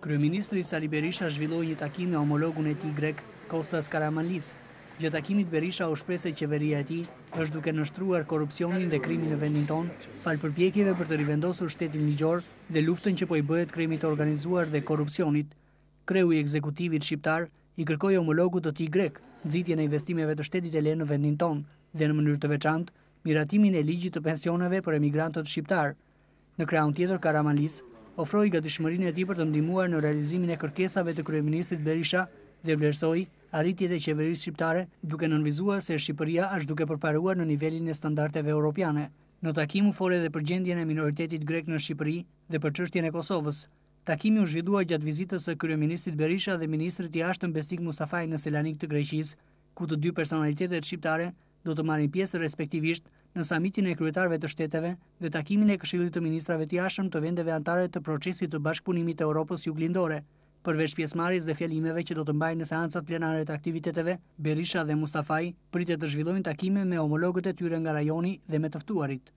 Kryeministri Sali Berisha zhvilloi një takim me homologun e tij grek Kostas Karamanlis. Gjë takimit Berisha u shprese se qeveria e tij është duke nështruar korrupsionin dhe krimin në vendin ton, fal përpjekjeve për të rivendosur shtetin ligjor dhe luftën që po i bëhet krimit të organizuar dhe korrupsionit. Kreu i ekzekutivit shqiptar i kërkoi homologut të tij grek nxitjen e investimeve të shtetit e lehtë në vendin ton dhe në mënyrë të veçantë miratimin e ligjit të pensioneve për emigrantët shqiptar. Në krahun tjetër Karamanlis ofroi gati shmërin e ti për të ndimuar në realizimin e kërkesave të Kryeministit Berisha dhe vlerësoj arritjet e qeverisë shqiptare duke nënvizuar se Shqipëria është duke përparuar në nivelin e standarteve europiane. Në takim u fore dhe për gjendjen e minoritetit grek në Shqipëri dhe për qështjen e Kosovës, takimi u zhvidua gjatë vizitës e Kryeministit Berisha dhe Ministrit i Ashtën Bestik Mustafaj në Selanik të Greqis, ku të dy personalitetet shqiptare do të marin pjesë respektivisht në samitin e kryetarve të shteteve dhe takimin e këshillit të ministrave të jashtëm të vendeve antare të procesit të bashkëpunimit të Europës juglindore. Përveç pjesmaris dhe fjalimeve që do të mbajnë në seancat plenare të aktiviteteve, Berisha dhe Mustafaj pritë të zhvillojnë takime me homologët e tyre nga rajoni dhe me tëftuarit.